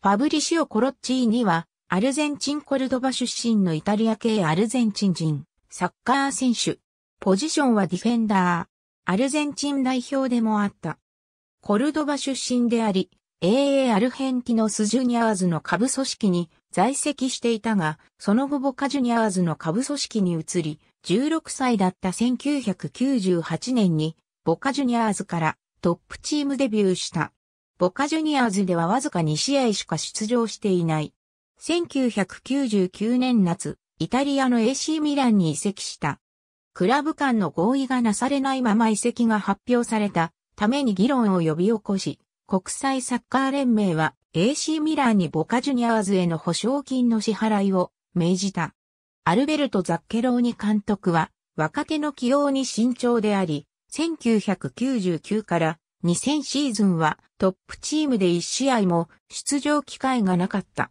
ファブリシオ・コロッチーニは、アルゼンチン・コルドバ出身のイタリア系アルゼンチン人、サッカー選手。ポジションはディフェンダー。アルゼンチン代表でもあった。コルドバ出身であり、AA アルヘンティノスジュニアーズの下部組織に在籍していたが、その後ボカジュニアーズの下部組織に移り、16歳だった1998年に、ボカジュニアーズからトップチームデビューした。ボカジュニアーズではわずか2試合しか出場していない。1999年夏、イタリアの AC ミランに移籍した。クラブ間の合意がなされないまま移籍が発表されたために議論を呼び起こし、国際サッカー連盟は AC ミランにボカジュニアーズへの保証金の支払いを命じた。アルベルト・ザッケローニ監督は若手の起用に慎重であり、1999から2000シーズンはトップチームで1試合も出場機会がなかった。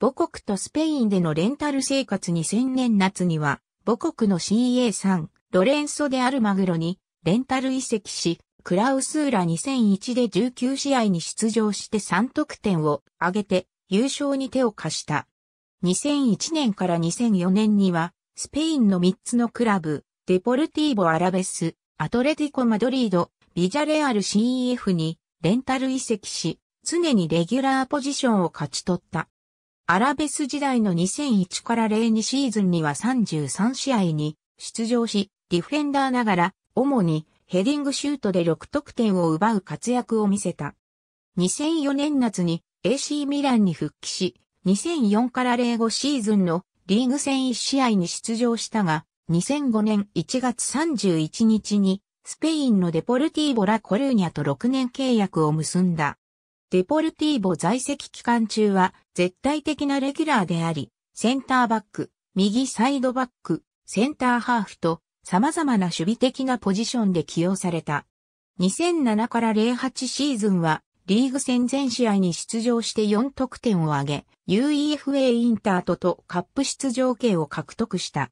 母国とスペインでのレンタル生活2000年夏には母国の CA さん、ロレンソでアルマグロにレンタル移籍し、クラウスーラ2001で19試合に出場して3得点を挙げて優勝に手を貸した。2001年から2004年にはスペインの3つのクラブ、デポルティーボ・アラベス、アトレティコ・マドリード、ビジャレアル CEF にレンタル移籍し、常にレギュラーポジションを勝ち取った。アラベス時代の2001から02シーズンには33試合に出場し、ディフェンダーながら、主にヘディングシュートで6得点を奪う活躍を見せた。2004年夏に AC ミランに復帰し、2004から05シーズンのリーグ戦1試合に出場したが、2005年1月31日にスペインのデポルティーボ・ラ・コルーニャと6年契約を結んだ。デポルティーボ在籍期間中は絶対的なレギュラーであり、センターバック、右サイドバック、センターハーフと様々な守備的なポジションで起用された。2007から08シーズンはリーグ戦全試合に出場して4得点を挙げ、UEFA インタートとカップ出場権を獲得した。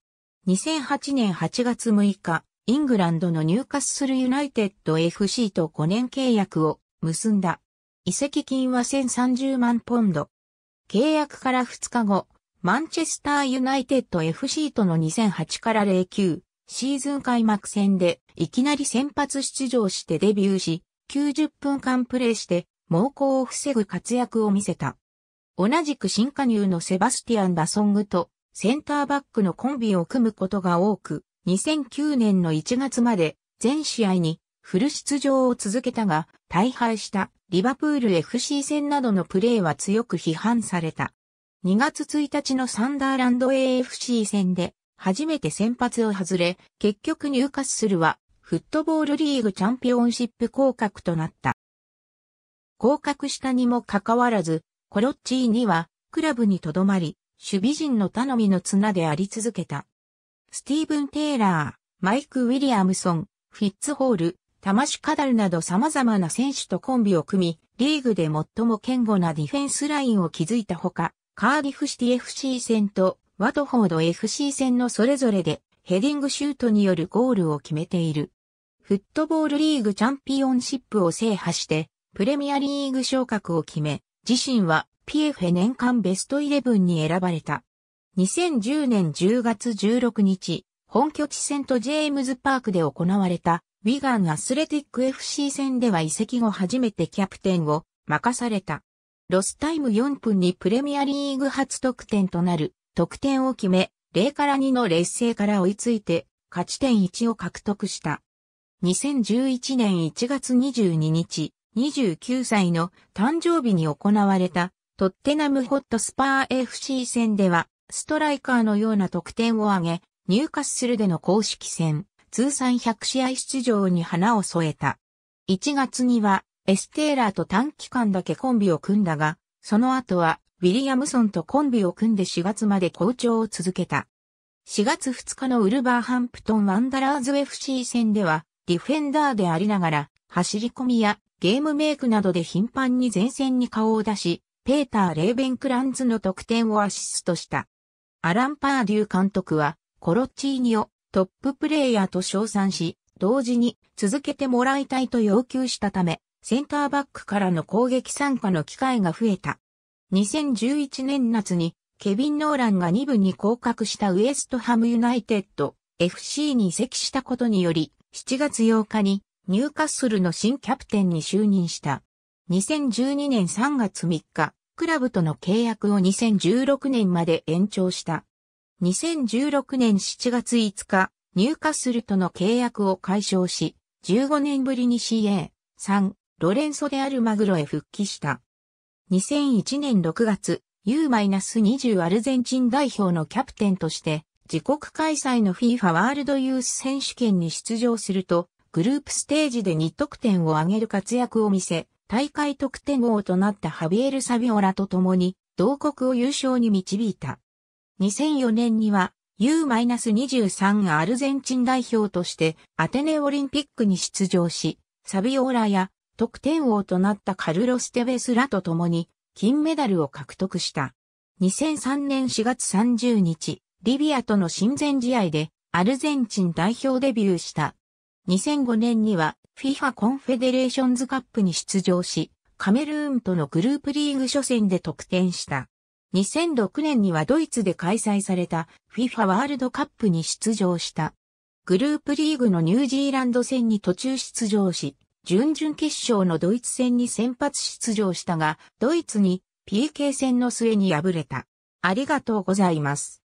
2008年8月6日、イングランドのニューカスルユナイテッド FC と5年契約を結んだ。移籍金は1030万ポンド。契約から2日後、マンチェスターユナイテッド FC との2008から09シーズン開幕戦でいきなり先発出場してデビューし、90分間プレーして猛攻を防ぐ活躍を見せた。同じく新加入のセバスティアン・バソングとセンターバックのコンビを組むことが多く、2009年の1月まで全試合にフル出場を続けたが、大敗したリバプール FC 戦などのプレーは強く批判された。2月1日のサンダーランド AFC 戦で初めて先発を外れ、結局入荷するはフットボールリーグチャンピオンシップ降格となった。降格したにもかかわらず、コロッチーにはクラブに留まり、守備陣の頼みの綱であり続けた。スティーブン・テイラー、マイク・ウィリアムソン、フィッツホール、タマシュ・カダルなど様々な選手とコンビを組み、リーグで最も堅固なディフェンスラインを築いたほか、カーディフシティ FC 戦とワトフォード FC 戦のそれぞれでヘディングシュートによるゴールを決めている。フットボールリーグチャンピオンシップを制覇して、プレミアリーグ昇格を決め、自身は PF 年間ベストイレブンに選ばれた。2010年10月16日、本拠地セントジェームズパークで行われた、ウィガンアスレティック FC 戦では移籍後初めてキャプテンを任された。ロスタイム4分にプレミアリーグ初得点となる得点を決め、0から2の劣勢から追いついて、勝ち点1を獲得した。2011年1月22日、29歳の誕生日に行われたトッテナムホットスパー FC 戦ではストライカーのような得点を挙げ、ニューカッスルでの公式戦、通算100試合出場に花を添えた。1月には、エステーラーと短期間だけコンビを組んだが、その後は、ウィリアムソンとコンビを組んで4月まで好調を続けた。4月2日のウルバーハンプトンワンダラーズ FC 戦では、ディフェンダーでありながら、走り込みやゲームメイクなどで頻繁に前線に顔を出し、ペーター・レーベンクランズの得点をアシストした。アラン・パーデュー監督は、コロッチーニをトッププレイヤーと称賛し、同時に続けてもらいたいと要求したため、センターバックからの攻撃参加の機会が増えた。2011年夏にケビン・ノーランが2部に降格したウエストハムユナイテッド FC に移籍したことにより、7月8日にニューカッスルの新キャプテンに就任した。2012年3月3日、クラブとの契約を2016年まで延長した。2016年7月5日、入荷するとの契約を解消し、15年ぶりに CA、3、ロレンソであるマグロへ復帰した。2001年6月、U-20 アルゼンチン代表のキャプテンとして、自国開催の FIFA ワールドユース選手権に出場すると、グループステージで2得点を挙げる活躍を見せ、大会得点王となったハビエル・サビオラと共に、同国を優勝に導いた。2004年には U-23 アルゼンチン代表としてアテネオリンピックに出場し、サビオラや得点王となったカルロス・テベスラと共に金メダルを獲得した。2003年4月30日、リビアとの親善試合でアルゼンチン代表デビューした。2005年には FIFA コンフェデレーションズカップに出場し、カメルーンとのグループリーグ初戦で得点した。2006年にはドイツで開催された FIFA ワールドカップに出場した。グループリーグのニュージーランド戦に途中出場し、準々決勝のドイツ戦に先発出場したが、ドイツに PK 戦の末に敗れた。ありがとうございます。